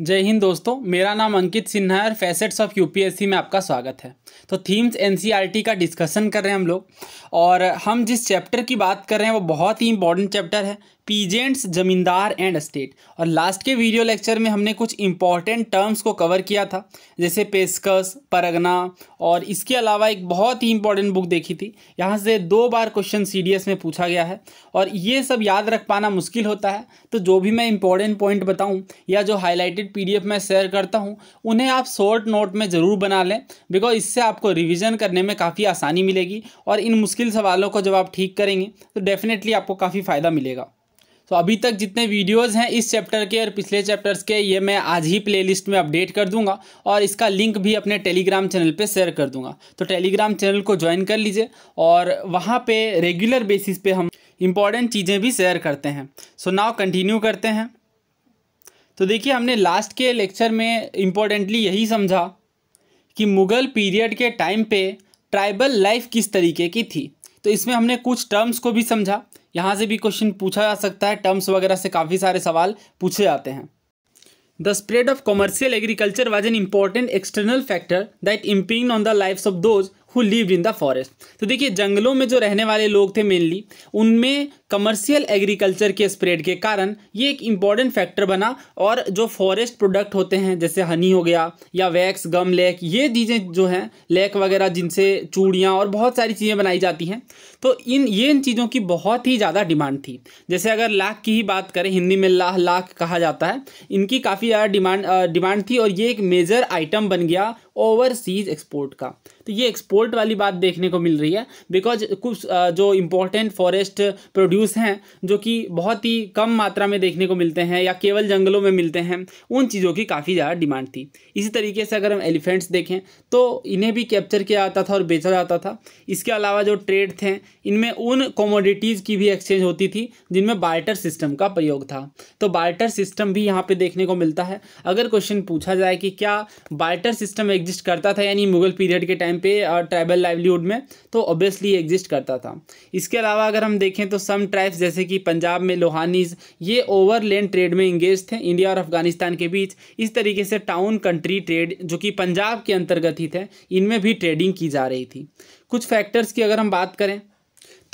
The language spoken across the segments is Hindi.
जय हिंद दोस्तों मेरा नाम अंकित सिन्हा है और फैसेट्स ऑफ यूपीएससी में आपका स्वागत है तो थीम्स एनसीईआरटी e का डिस्कशन कर रहे हैं हम लोग और हम जिस चैप्टर की बात कर रहे हैं वो बहुत ही इंपॉर्टेंट चैप्टर है पीजेंट्स जमींदार एंड स्टेट और लास्ट के वीडियो लेक्चर में हमने कुछ इंपॉर्टेंट टर्म्स को कवर किया था जैसे पेशकश परगना और इसके अलावा एक बहुत ही इंपॉर्टेंट बुक देखी थी यहाँ से दो बार क्वेश्चन सीडीएस में पूछा गया है और ये सब याद रख पाना मुश्किल होता है तो जो भी मैं इंपॉर्टेंट पॉइंट बताऊँ या जो हाईलाइटेड पी मैं शेयर करता हूँ उन्हें आप शॉर्ट नोट में ज़रूर बना लें बिकॉज इससे आपको रिविज़न करने में काफ़ी आसानी मिलेगी और इन मुश्किल सवालों को जब आप ठीक करेंगे तो डेफिनेटली आपको काफ़ी फ़ायदा मिलेगा तो अभी तक जितने वीडियोस हैं इस चैप्टर के और पिछले चैप्टर्स के ये मैं आज ही प्लेलिस्ट में अपडेट कर दूंगा और इसका लिंक भी अपने टेलीग्राम चैनल पे शेयर कर दूंगा तो टेलीग्राम चैनल को ज्वाइन कर लीजिए और वहाँ पे रेगुलर बेसिस पे हम इम्पॉर्टेंट चीज़ें भी शेयर करते हैं सो नाव कंटिन्यू करते हैं तो देखिए हमने लास्ट के लेक्चर में इम्पोर्टेंटली यही समझा कि मुग़ल पीरियड के टाइम पर ट्राइबल लाइफ किस तरीके की थी तो इसमें हमने कुछ टर्म्स को भी समझा यहाँ से भी क्वेश्चन पूछा जा सकता है टर्म्स वगैरह से काफ़ी सारे सवाल पूछे जाते हैं the spread of commercial agriculture was an important external factor that impinge on the life of those who live in the forest तो देखिए जंगलों में जो रहने वाले लोग थे मेनली उनमें कमर्शियल एग्रीकल्चर के स्प्रेड के कारण ये एक इम्पॉर्टेंट फैक्टर बना और जो फॉरेस्ट प्रोडक्ट होते हैं जैसे हनी हो गया या वैक्स गम लेक ये चीज़ें जो हैं लेक वगैरह जिनसे चूड़ियाँ और बहुत सारी चीज़ें बनाई जाती हैं तो इन ये इन चीज़ों की बहुत ही ज़्यादा डिमांड थी जैसे अगर लाख की ही बात करें हिंदी में लाह लाख कहा जाता है इनकी काफ़ी ज़्यादा डिमांड डिमांड थी और ये एक मेजर आइटम बन गया ओवरसीज एक्सपोर्ट का तो ये एक्सपोर्ट वाली बात देखने को मिल रही है बिकॉज कुछ जो इम्पोर्टेंट फॉरेस्ट प्रोड्यूस जीवस हैं जो कि बहुत ही कम मात्रा में देखने को मिलते हैं या केवल जंगलों में मिलते हैं उन चीज़ों की काफ़ी ज़्यादा डिमांड थी इसी तरीके से अगर हम एलिफेंट्स देखें तो इन्हें भी कैप्चर किया जाता था और बेचा जाता था इसके अलावा जो ट्रेड थे इनमें उन कॉमोडिटीज़ की भी एक्सचेंज होती थी जिनमें बार्टर सिस्टम का प्रयोग था तो बार्टर सिस्टम भी यहाँ पर देखने को मिलता है अगर क्वेश्चन पूछा जाए कि क्या बार्टर सिस्टम एग्जिस्ट करता था यानी मुगल पीरियड के टाइम पर ट्राइबल लाइवलीहुड में तो ऑब्वियसली एग्जिस्ट करता था इसके अलावा अगर हम देखें तो सम ट्राइब्स जैसे कि पंजाब में लोहानीज ये ओवरलैंड ट्रेड में इंगेज थे इंडिया और अफगानिस्तान के बीच इस तरीके से टाउन कंट्री ट्रेड जो कि पंजाब के अंतर्गत ही थे इनमें भी ट्रेडिंग की जा रही थी कुछ फैक्टर्स की अगर हम बात करें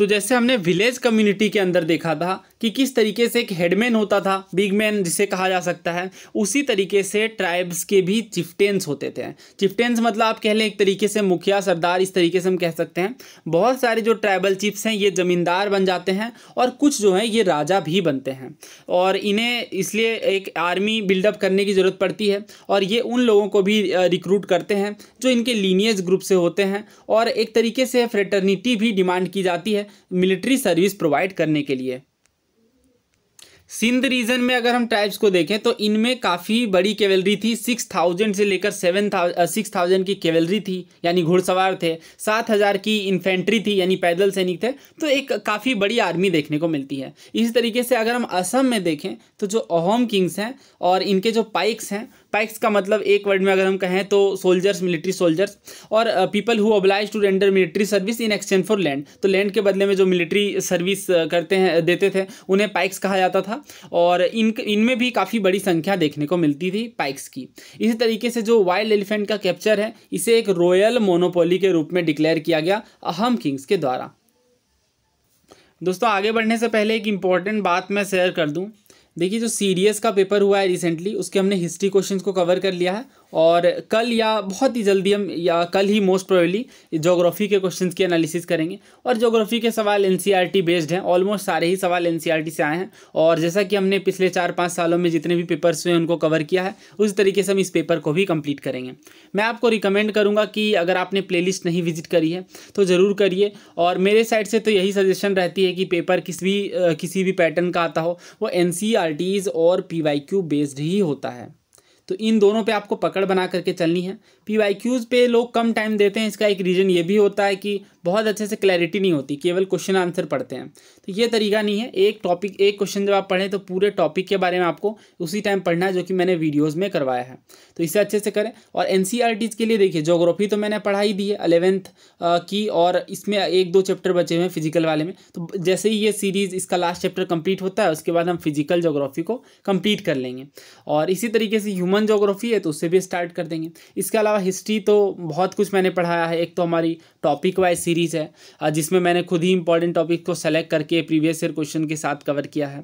तो जैसे हमने विलेज कम्युनिटी के अंदर देखा था कि किस तरीके से एक हेडमैन होता था बिग मैन जिसे कहा जा सकता है उसी तरीके से ट्राइब्स के भी चिफ्टेंस होते थे चिफ्टेंस मतलब आप कह लें एक तरीके से मुखिया सरदार इस तरीके से हम कह सकते हैं बहुत सारे जो ट्राइबल चिप्स हैं ये ज़मींदार बन जाते हैं और कुछ जो हैं ये राजा भी बनते हैं और इन्हें इसलिए एक आर्मी बिल्डअप करने की ज़रूरत पड़ती है और ये उन लोगों को भी रिक्रूट करते हैं जो इनके लीनियज ग्रुप से होते हैं और एक तरीके से फ्रेटर्निटी भी डिमांड की जाती है मिलिट्री सर्विस प्रोवाइड करने के लिए सिंध रीजन में अगर हम ट्राइब्स को देखें तो इनमें काफ़ी बड़ी केवलरी थी सिक्स थाउजेंड से लेकर सेवन था सिक्स थाउजेंड की केवलरी थी यानी घुड़सवार थे सात हज़ार की इन्फेंट्री थी यानी पैदल सैनिक थे तो एक काफ़ी बड़ी आर्मी देखने को मिलती है इसी तरीके से अगर हम असम में देखें तो जो अहोम किंग्स हैं और इनके जो पाइक्स हैं पाइक्स का मतलब एक वर्ड में अगर हम कहें तो सोल्जर्स मिलिट्री सोल्जर्स और people who oblige to render military service in exchange for land तो लैंड के बदले में जो मिलिट्री सर्विस करते हैं देते थे उन्हें पाइक्स कहा जाता था और इन इनमें भी काफ़ी बड़ी संख्या देखने को मिलती थी पाइक्स की इसी तरीके से जो वाइल्ड एलिफेंट का कैप्चर है इसे एक रॉयल मोनोपोली के रूप में डिक्लेयर किया गया अहम किंग्स के द्वारा दोस्तों आगे बढ़ने से पहले एक इम्पॉर्टेंट बात मैं शेयर कर दूं देखिए जो सी का पेपर हुआ है रिसेंटली उसके हमने हिस्ट्री क्वेश्चन को कवर कर लिया है और कल या बहुत ही जल्दी हम या कल ही मोस्ट प्रोबेबली जोग्राफ़ी के क्वेश्चंस की एनालिसिस करेंगे और जोग्राफ़ी के सवाल एन बेस्ड e हैं ऑलमोस्ट सारे ही सवाल एन e से आए हैं और जैसा कि हमने पिछले चार पाँच सालों में जितने भी पेपर्स हुए उनको कवर किया है उस तरीके से हम इस पेपर को भी कम्प्लीट करेंगे मैं आपको रिकमेंड करूँगा कि अगर आपने प्ले नहीं विजिट करी है तो ज़रूर करिए और मेरे साइड से तो यही सजेशन रहती है कि पेपर किस भी किसी भी पैटर्न का आता हो वो एन e और पी बेस्ड ही होता है तो इन दोनों पे आपको पकड़ बना करके चलनी है पी वाई क्यूज़ पे लोग कम टाइम देते हैं इसका एक रीज़न ये भी होता है कि बहुत अच्छे से क्लैरिटी नहीं होती केवल क्वेश्चन आंसर पढ़ते हैं तो ये तरीका नहीं है एक टॉपिक एक क्वेश्चन जब आप पढ़ें तो पूरे टॉपिक के बारे में आपको उसी टाइम पढ़ना है जो कि मैंने वीडियोज़ में करवाया है तो इसे अच्छे से करें और एन e के लिए देखिए जोग्राफी तो मैंने पढ़ाई दी है अलेवेंथ की और इसमें एक दो चैप्टर बचे हुए हैं फिजिकल वाले में तो जैसे ही ये सीरीज़ इसका लास्ट चैप्टर कंप्लीट होता है उसके बाद हम फिजिकल जोग्राफी को कंप्लीट कर लेंगे और इसी तरीके से ह्यूमन ह्यूमन जोग्राफी है तो उससे भी स्टार्ट कर देंगे इसके अलावा हिस्ट्री तो बहुत कुछ मैंने पढ़ाया है एक तो हमारी टॉपिक वाइज सीरीज़ है जिसमें मैंने खुद ही इंपॉर्टेंट टॉपिक को सेलेक्ट करके प्रीवियस ईयर क्वेश्चन के साथ कवर किया है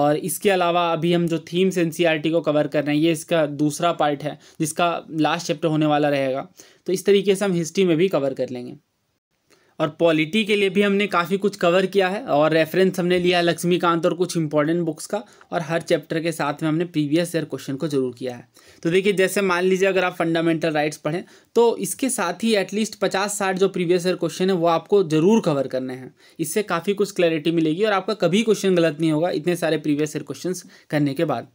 और इसके अलावा अभी हम जो थीम्स एन e को कवर कर रहे हैं ये इसका दूसरा पार्ट है जिसका लास्ट चैप्टर होने वाला रहेगा तो इस तरीके से हम हिस्ट्री में भी कवर कर लेंगे और पॉलिटी के लिए भी हमने काफ़ी कुछ कवर किया है और रेफरेंस हमने लिया है लक्ष्मीकांत और कुछ इंपॉर्टेंट बुक्स का और हर चैप्टर के साथ में हमने प्रीवियस ईयर क्वेश्चन को जरूर किया है तो देखिए जैसे मान लीजिए अगर आप फंडामेंटल राइट्स पढ़ें तो इसके साथ ही एटलीस्ट पचास साठ जो प्रीवियस ईयर क्वेश्चन है वो आपको जरूर कवर करने हैं इससे काफ़ी कुछ क्लैरिटी मिलेगी और आपका कभी क्वेश्चन गलत नहीं होगा इतने सारे प्रीवियस ईयर क्वेश्चन करने के बाद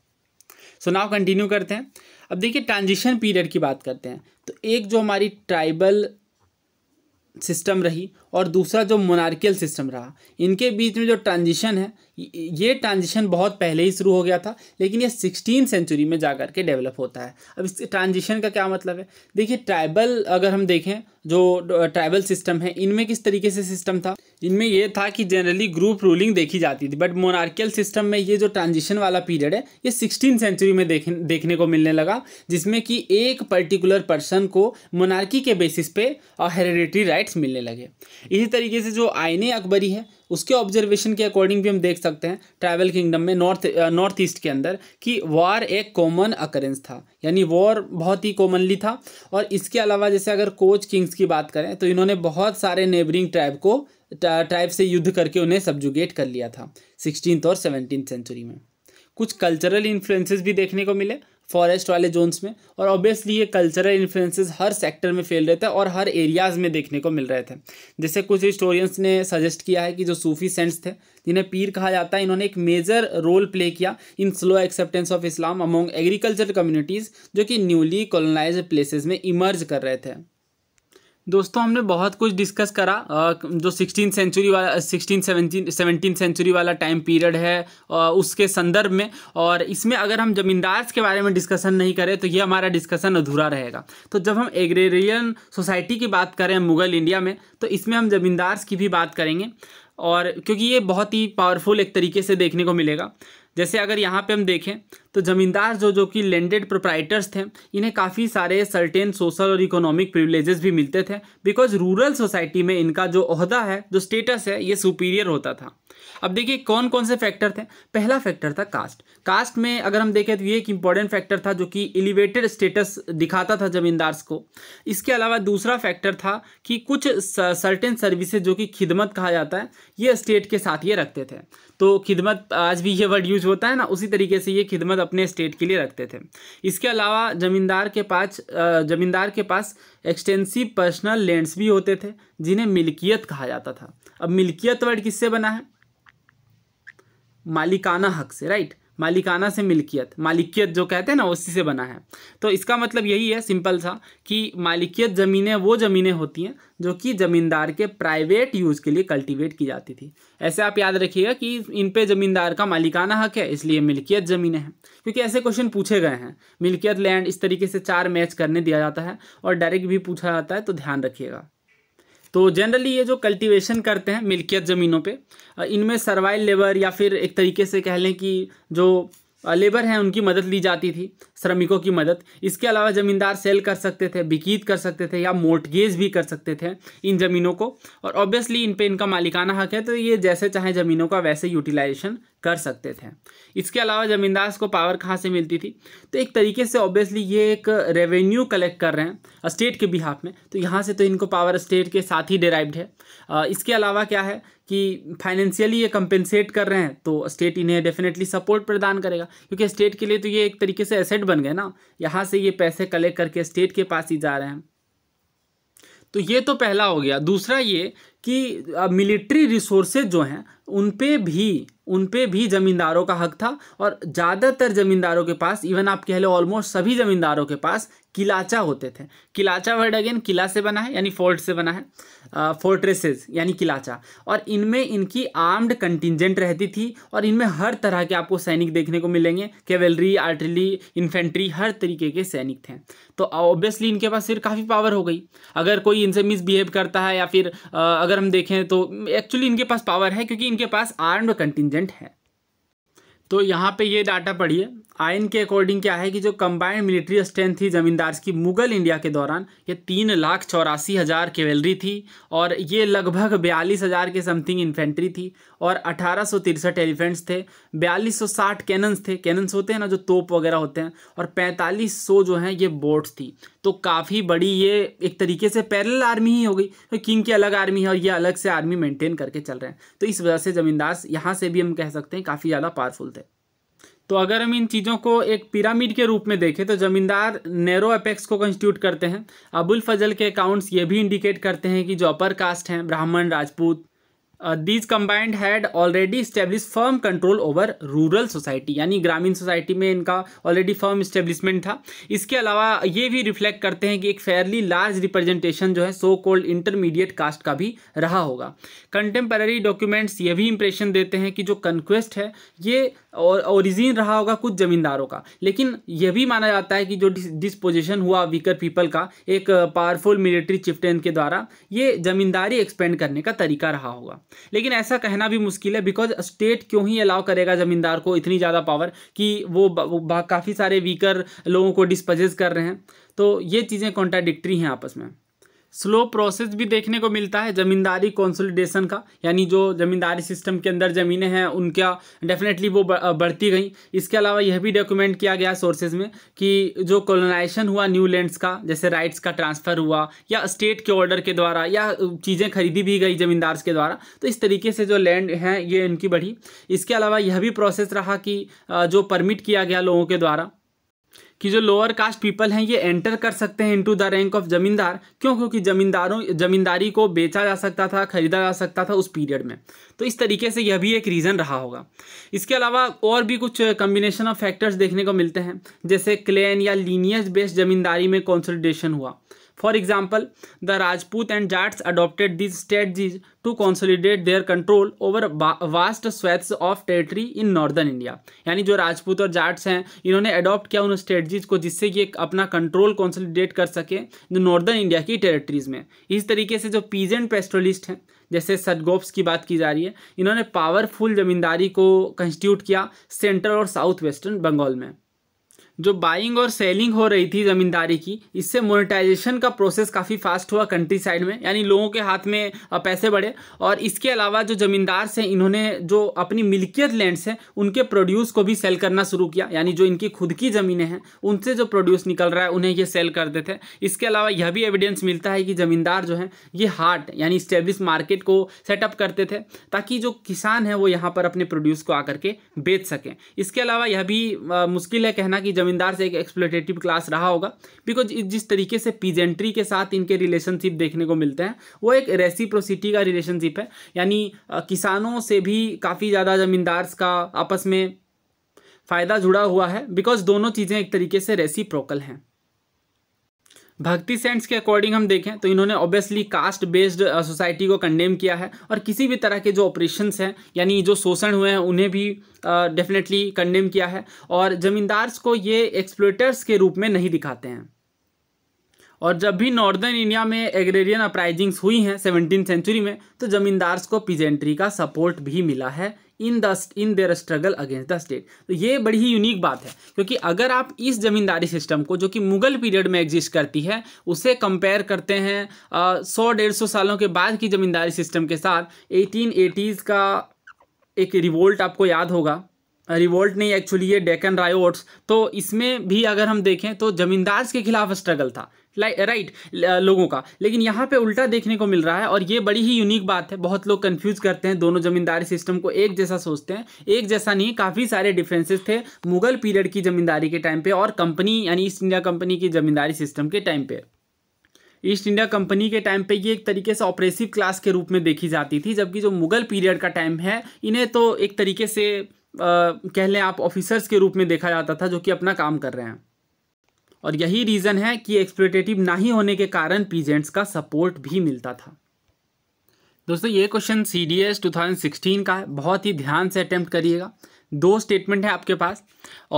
सो नाव कंटिन्यू करते हैं अब देखिए ट्रांजिशन पीरियड की बात करते हैं तो एक जो हमारी ट्राइबल सिस्टम रही और दूसरा जो मोनार्कियल सिस्टम रहा इनके बीच में जो ट्रांजिशन है ये ट्रांजिशन बहुत पहले ही शुरू हो गया था लेकिन ये सिक्सटीन सेंचुरी में जा कर के डेवलप होता है अब इस ट्रांजिशन का क्या मतलब है देखिए ट्राइबल अगर हम देखें जो ट्राइबल सिस्टम है इनमें किस तरीके से सिस्टम था इनमें यह था कि जनरली ग्रुप रूलिंग देखी जाती थी बट मोनार्कियल सिस्टम में ये जो ट्रांजिशन वाला पीरियड है ये सिक्सटीन सेंचुरी में देख देखने को मिलने लगा जिसमें कि एक पर्टिकुलर पर्सन को मोनार्की के बेसिस पे हेरिडेटरी राइट्स मिलने लगे इसी तरीके से जो आयने अकबरी है उसके ऑब्जर्वेशन के अकॉर्डिंग भी हम देख सकते हैं ट्रैवल किंगडम में नॉर्थ नॉर्थ ईस्ट के अंदर कि वॉर एक कॉमन अकरेंस था यानी वॉर बहुत ही कॉमनली था और इसके अलावा जैसे अगर कोच किंग्स की बात करें तो इन्होंने बहुत सारे नेबरिंग ट्राइब को ट्राइब से युद्ध करके उन्हें सब्जुगेट कर लिया था सिक्सटीन और सेवनटीन सेंचुरी में कुछ कल्चरल इन्फ्लुएंसेस भी देखने को मिले फॉरेस्ट वाले जोन्स में और ऑब्वियसली ये कल्चरल इन्फ्लुएंसेस हर सेक्टर में फैल रहे थे और हर एरियाज़ में देखने को मिल रहे थे जैसे कुछ हिस्टोरियंस ने सजेस्ट किया है कि जो सूफी सेंट्स थे जिन्हें पीर कहा जाता है इन्होंने एक मेजर रोल प्ले किया in slow acceptance of Islam among agriculture communities जो कि न्यूली कॉलोनाइज प्लेसेज में इमर्ज कर रहे थे दोस्तों हमने बहुत कुछ डिस्कस करा जो सिक्सटीन सेंचुरी वाला सिक्सटीन सेवनटीन सेवनटीन सेंचुरी वाला टाइम पीरियड है उसके संदर्भ में और इसमें अगर हम जमींदार्स के बारे में डिस्कसन नहीं करें तो ये हमारा डिस्कसन अधूरा रहेगा तो जब हम एग्रेरियन सोसाइटी की बात करें मुगल इंडिया में तो इसमें हम जमींदार्स की भी बात करेंगे और क्योंकि ये बहुत ही पावरफुल एक तरीके से देखने को मिलेगा जैसे अगर यहाँ पे हम देखें तो ज़मींदार जो जो कि लैंडेड प्रोप्राइटर्स थे इन्हें काफ़ी सारे सर्टेन सोशल और इकोनॉमिक प्रिविलेजेस भी मिलते थे बिकॉज रूरल सोसाइटी में इनका जो अहदा है जो स्टेटस है ये सुपीरियर होता था अब देखिए कौन कौन से फैक्टर थे पहला फैक्टर था कास्ट कास्ट में अगर हम देखें तो ये एक इंपॉर्टेंट फैक्टर था जो कि एलिवेटेड स्टेटस दिखाता था जमींदार्स को इसके अलावा दूसरा फैक्टर था कि कुछ सर्टेन सर्विसेज जो कि खिदमत कहा जाता है ये स्टेट के साथ ये रखते थे तो खिदमत आज भी ये वर्ड यूज होता है ना उसी तरीके से ये खिदमत अपने स्टेट के लिए रखते थे इसके अलावा जमींदार के पास जमींदार के पास एक्सटेंसिव पर्सनल लैंड्स भी होते थे जिन्हें मिल्कियत कहा जाता था अब मिल्कियत वर्ड किससे बना है मालिकाना हक से राइट मालिकाना से मिल्कियत मालिकियत जो कहते हैं ना उसी से बना है तो इसका मतलब यही है सिंपल सा कि मालिकियत ज़मीनें वो ज़मीनें होती हैं जो कि ज़मींदार के प्राइवेट यूज़ के लिए कल्टीवेट की जाती थी ऐसे आप याद रखिएगा कि इन पे ज़मींदार का मालिकाना हक है इसलिए मिल्कियत ज़मीनें हैं क्योंकि ऐसे क्वेश्चन पूछे गए हैं मिल्कियत लैंड इस तरीके से चार मैच करने दिया जाता है और डायरेक्ट भी पूछा जाता है तो ध्यान रखिएगा तो जनरली ये जो कल्टीवेशन करते हैं मिल्कियत ज़मीनों पे इनमें सर्वाइल लेबर या फिर एक तरीके से कह लें कि जो लेबर हैं उनकी मदद ली जाती थी श्रमिकों की मदद इसके अलावा ज़मींदार सेल कर सकते थे बिकीत कर सकते थे या मोटगेज भी कर सकते थे इन ज़मीनों को और ऑब्वियसली इन पे इनका मालिकाना हक है तो ये जैसे चाहे ज़मीनों का वैसे यूटिलाइजेशन कर सकते थे इसके अलावा जमींदार को पावर कहाँ से मिलती थी तो एक तरीके से ऑब्वियसली ये एक रेवेन्यू कलेक्ट कर रहे हैं स्टेट के बिहाफ में तो यहाँ से तो इनको पावर स्टेट के साथ ही डेराइव्ड है इसके अलावा क्या है कि फाइनेंशियली ये कंपेंसेट कर रहे हैं तो स्टेट इन्हें डेफिनेटली सपोर्ट प्रदान करेगा क्योंकि स्टेट के लिए तो ये एक तरीके से एसेट बन गए ना यहाँ से ये पैसे कलेक्ट करके स्टेट के पास ही जा रहे हैं तो ये तो पहला हो गया दूसरा ये कि मिलिट्री रिसोर्सेज जो हैं उन पे भी उन पे भी ज़मींदारों का हक था और ज़्यादातर ज़मींदारों के पास इवन आप कह लो ऑलमोस्ट सभी ज़मींदारों के पास किलाचा होते थे किलाचा वर्ड अगेन किला से बना है यानी फोर्ट से बना है फोर्ट्रेसेस यानी किलाचा और इनमें इनकी आर्म्ड कंटिजेंट रहती थी और इनमें हर तरह के आपको सैनिक देखने को मिलेंगे कैवेलरी आर्टिलरी इन्फेंट्री हर तरीके के सैनिक थे तो ऑब्वियसली इनके पास फिर काफ़ी पावर हो गई अगर कोई इनसे मिसबिहेव करता है या फिर आ, अगर हम देखें तो एक्चुअली इनके पास पावर है क्योंकि इनके पास आर्म्ड कंटिजेंट है तो यहाँ पे ये डाटा पढ़िए आयन के अकॉर्डिंग क्या है कि जो कंबाइंड मिलिट्री स्ट्रेंथ थी ज़मींदार की मुगल इंडिया के दौरान ये तीन लाख चौरासी हज़ार कैवेलरी थी और ये लगभग बयालीस हज़ार के समथिंग इन्फेंट्री थी और अठारह सौ तिरसठ एलिफेंट्स थे बयालीस सौ साठ कैनन्स थे कैनन्स होते हैं ना जो तोप वगैरह होते हैं और पैंतालीस सौ जो हैं ये बोट्स थी तो काफ़ी बड़ी ये एक तरीके से पैरल आर्मी ही हो गई तो किंग की अलग आर्मी है और ये अलग से आर्मी मेंटेन करके चल रहे हैं तो इस वजह से ज़मींदार यहाँ से भी हम कह सकते हैं काफ़ी ज़्यादा पावरफुल थे तो अगर हम इन चीज़ों को एक पिरामिड के रूप में देखें तो ज़मींदार नेरो अपेक्स को कंस्टिट्यूट करते हैं अबुल फजल के अकाउंट्स ये भी इंडिकेट करते हैं कि जो अपर कास्ट हैं Brahmin Rajput these combined had already establish firm control over rural society यानी ग्रामीण सोसाइटी में इनका ऑलरेडी फर्म इस्टेब्लिशमेंट था इसके अलावा ये भी रिफ्लेक्ट करते हैं कि एक फेयरली लार्ज रिप्रेजेंटेशन जो है सो कोल्ड इंटरमीडिएट कास्ट का भी रहा होगा कंटेम्प्रेरी डॉक्यूमेंट्स ये भी इंप्रेशन देते हैं कि जो कन्क्वेस्ट है ये और ओरिजिन रहा होगा कुछ ज़मींदारों का लेकिन यह भी माना जाता है कि जो डिस्पोजिशन हुआ वीकर पीपल का एक पावरफुल मिलिट्री चिफ्टन के द्वारा ये ज़मींदारी एक्सपेंड करने का तरीका रहा होगा लेकिन ऐसा कहना भी मुश्किल है बिकॉज स्टेट क्यों ही अलाउ करेगा ज़मींदार को इतनी ज़्यादा पावर कि वो काफ़ी सारे वीकर लोगों को डिस्पोजेज कर रहे हैं तो ये चीज़ें कॉन्ट्राडिक्ट्री हैं आपस में स्लो प्रोसेस भी देखने को मिलता है ज़मींदारी कंसोलिडेशन का यानी जो ज़मींदारी सिस्टम के अंदर ज़मीनें हैं उनका डेफिनेटली वो बढ़ती गई इसके अलावा यह भी डॉक्यूमेंट किया गया सोर्सेज में कि जो कॉलोनाइजेशन हुआ न्यू लैंड्स का जैसे राइट्स का ट्रांसफ़र हुआ या स्टेट के ऑर्डर के द्वारा या चीज़ें खरीदी भी गई ज़मींदार्स के द्वारा तो इस तरीके से जो लैंड हैं ये इनकी बढ़ी इसके अलावा यह भी प्रोसेस रहा कि जो परमिट किया गया लोगों के द्वारा कि जो लोअर कास्ट पीपल हैं ये एंटर कर सकते हैं इनटू द रैंक ऑफ जमींदार क्यों क्योंकि जमींदारों जमींदारी को बेचा जा सकता था खरीदा जा सकता था उस पीरियड में तो इस तरीके से यह भी एक रीज़न रहा होगा इसके अलावा और भी कुछ कम्बिनेशन ऑफ फैक्टर्स देखने को मिलते हैं जैसे क्लेन या लीनियस बेस्ड जमींदारी में कॉन्सल्टेशन हुआ for example the Rajput and Jats adopted this strategies to consolidate their control over vast swathes of territory in northern India यानी जो राजपूत और जाट्स हैं इन्होंने अडॉप्ट किया उन स्ट्रेटजीज को जिससे कि अपना कंट्रोल कंसोलिडेट कर सकें जो नॉर्दर्न इंडिया की टेरिटरीज में इस तरीके से जो पीजेंट पेस्ट्रोलिस्ट हैं जैसे सदगोप्स की बात की जा रही है इन्होंने पावरफुल जमींदारी को कंस्टिट्यूट किया सेंट्रल और साउथ वेस्टर्न बंगाल में जो बाइंग और सेलिंग हो रही थी ज़मींदारी की इससे मोनेटाइजेशन का प्रोसेस काफ़ी फास्ट हुआ कंट्री साइड में यानी लोगों के हाथ में पैसे बढ़े और इसके अलावा जो ज़मींदार से इन्होंने जो अपनी मिल्कियत लैंड्स हैं उनके प्रोड्यूस को भी सेल करना शुरू किया यानी जो इनकी खुद की ज़मीनें हैं उनसे जो प्रोड्यूस निकल रहा है उन्हें ये सेल करते थे इसके अलावा यह भी एविडेंस मिलता है कि ज़मींदार जो हैं ये हार्ट यानी स्टेब्लिश मार्केट को सेटअप करते थे ताकि जो किसान हैं वो यहाँ पर अपने प्रोड्यूस को आकर के बेच सकें इसके अलावा यह भी मुश्किल है कहना कि जमींदार से एक एक्सप्लोटेटिव क्लास रहा होगा बिकॉज जिस तरीके से पीजेंट्री के साथ इनके रिलेशनशिप देखने को मिलते हैं वो एक रेसिप्रोसिटी का रिलेशनशिप है यानी किसानों से भी काफ़ी ज़्यादा जमींदार्स का आपस में फ़ायदा जुड़ा हुआ है बिकॉज दोनों चीज़ें एक तरीके से रेसिप्रोकल हैं भक्ति सेंट्स के अकॉर्डिंग हम देखें तो इन्होंने ऑब्वियसली कास्ट बेस्ड सोसाइटी को कंडेम किया है और किसी भी तरह के जो ऑपरेशंस हैं यानी जो शोषण हुए हैं उन्हें भी डेफिनेटली uh, कंडेम किया है और ज़मींदार्स को ये एक्सप्लोटर्स के रूप में नहीं दिखाते हैं और जब भी नॉर्दर्न इंडिया में एग्रेरियन अपराइजिंग्स हुई हैं सेवनटीन सेंचुरी में तो जमींदार्स को पिजेंट्री का सपोर्ट भी मिला है in the in their struggle against the state तो ये बड़ी ही यूनिक बात है क्योंकि अगर आप इस जमींदारी सिस्टम को जो कि मुगल पीरियड में एग्जिस्ट करती है उसे कंपेयर करते हैं सौ डेढ़ सौ सालों के बाद की जमींदारी सिस्टम के साथ एटीन एटीज़ का एक रिवोल्ट आपको याद होगा रिवोल्ट नहीं एक्चुअली ये डेकन रायोट्स तो इसमें भी अगर हम देखें तो जमींदार्स के खिलाफ स्ट्रगल था राइट लोगों का लेकिन यहाँ पे उल्टा देखने को मिल रहा है और ये बड़ी ही यूनिक बात है बहुत लोग कंफ्यूज करते हैं दोनों जमींदारी सिस्टम को एक जैसा सोचते हैं एक जैसा नहीं काफ़ी सारे डिफरेंसेस थे मुगल पीरियड की जमींदारी के टाइम पे और कंपनी यानी ईस्ट इंडिया कंपनी की जमींदारी सिस्टम के टाइम पे ईस्ट इंडिया कंपनी के टाइम पे ये एक तरीके से ऑपरेसिव क्लास के रूप में देखी जाती थी जबकि जो मुगल पीरियड का टाइम है इन्हें तो एक तरीके से कह लें आप ऑफिसर्स के रूप में देखा जाता था जो कि अपना काम कर रहे हैं और यही रीज़न है कि एक्सप्लोटेटिव ना ही होने के कारण पीजेंट्स का सपोर्ट भी मिलता था दोस्तों ये question C D S two thousand sixteen का है बहुत ही ध्यान से अटैम्प्ट करिएगा दो स्टेटमेंट है आपके पास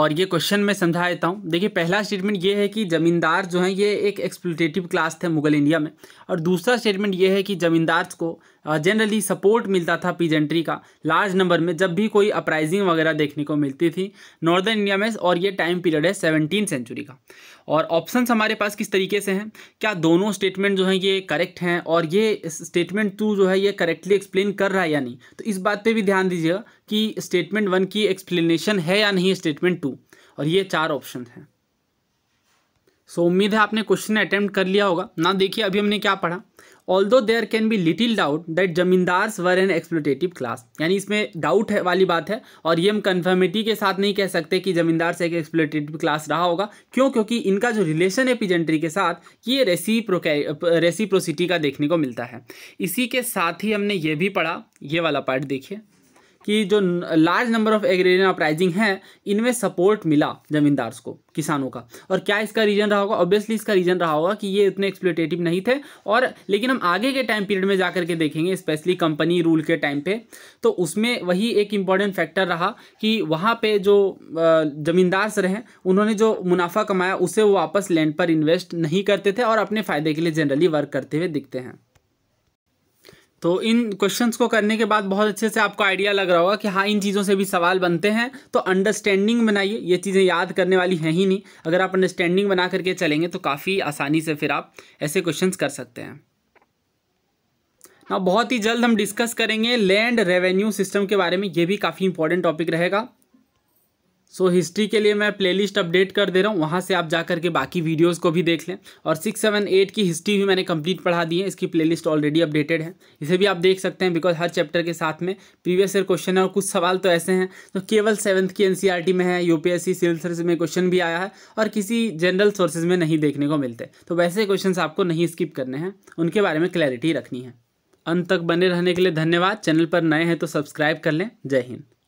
और ये क्वेश्चन मैं समझा देता हूँ देखिए पहला स्टेटमेंट ये है कि ज़मींदार जो हैं ये एक एक्सप्लोटेटिव क्लास थे मुगल इंडिया में और दूसरा स्टेटमेंट ये है कि ज़मींदार को जनरली सपोर्ट मिलता था पीजेंट्री का लार्ज नंबर में जब भी कोई अपराइजिंग वगैरह देखने को मिलती थी नॉर्दर्न इंडिया में और ये टाइम पीरियड है सेवनटीन सेंचुरी का और ऑप्शन हमारे पास किस तरीके से हैं क्या दोनों स्टेटमेंट जो हैं ये करेक्ट हैं और ये स्टेटमेंट टू जो है ये करेक्टली एक्सप्लेन कर रहा है या नहीं तो इस बात पर भी ध्यान दीजिएगा कि स्टेटमेंट वन की एक्सप्लेनेशन है या नहीं स्टेटमेंट स्टेटमेंट टू और ये चार ऑप्शन हैं सो उम्मीद है आपने क्वेश्चन अटैम्प्ट कर लिया होगा ना देखिए अभी हमने क्या पढ़ा although there can be little doubt that zamindars were an exploitative class यानी इसमें डाउट है वाली बात है और ये हम कन्फर्मिटी के साथ नहीं कह सकते कि जमींदार से एक एक्सप्लोटेटिव क्लास रहा होगा क्यों क्योंकि इनका जो रिलेशन है पिजेंट्री के साथ ये रेसी रेसिप्रोसिटी का देखने को मिलता है इसी के साथ ही हमने ये भी पढ़ा ये वाला पार्ट देखिए कि जो large number of agrarian uprising हैं इनमें सपोर्ट मिला जमींदार्स को किसानों का और क्या इसका रीज़न रहा होगा ऑब्वियसली इसका रीज़न रहा होगा कि ये इतने एक्सप्लोटेटिव नहीं थे और लेकिन हम आगे के टाइम पीरियड में जा करके देखेंगे स्पेशली कंपनी रूल के टाइम पे तो उसमें वही एक इम्पॉर्टेंट फैक्टर रहा कि वहाँ पर जो ज़मींदार्स रहे उन्होंने जो मुनाफा कमाया उसे वो वापस लैंड पर इन्वेस्ट नहीं करते थे और अपने फ़ायदे के लिए जनरली वर्क करते हुए दिखते हैं तो इन क्वेश्चंस को करने के बाद बहुत अच्छे से आपको आइडिया लग रहा होगा कि हाँ इन चीज़ों से भी सवाल बनते हैं तो अंडरस्टैंडिंग बनाइए ये चीज़ें याद करने वाली हैं ही नहीं अगर आप अंडरस्टैंडिंग बना करके चलेंगे तो काफ़ी आसानी से फिर आप ऐसे क्वेश्चंस कर सकते हैं ना बहुत ही जल्द हम डिस्कस करेंगे लैंड रेवेन्यू सिस्टम के बारे में ये भी काफ़ी इंपॉर्टेंट टॉपिक रहेगा सो so, हिस्ट्री के लिए मैं प्लेलिस्ट अपडेट कर दे रहा हूँ वहाँ से आप जा करके बाकी वीडियोस को भी देख लें और सिक्स सेवन एट की हिस्ट्री भी मैंने कंप्लीट पढ़ा दी है इसकी प्लेलिस्ट ऑलरेडी अपडेटेड है इसे भी आप देख सकते हैं बिकॉज हर चैप्टर के साथ में प्रीवियस ईयर क्वेश्चन है और कुछ सवाल तो ऐसे हैं तो केवल सेवन्थ की एन e में है यू पी सर्विस में क्वेश्चन भी आया है और किसी जनरल सोर्सेज में नहीं देखने को मिलते तो वैसे क्वेश्चन आपको नहीं स्किप करने हैं उनके बारे में क्लैरिटी रखनी है अंत तक बने रहने के लिए धन्यवाद चैनल पर नए हैं तो सब्सक्राइब कर लें जय हिंद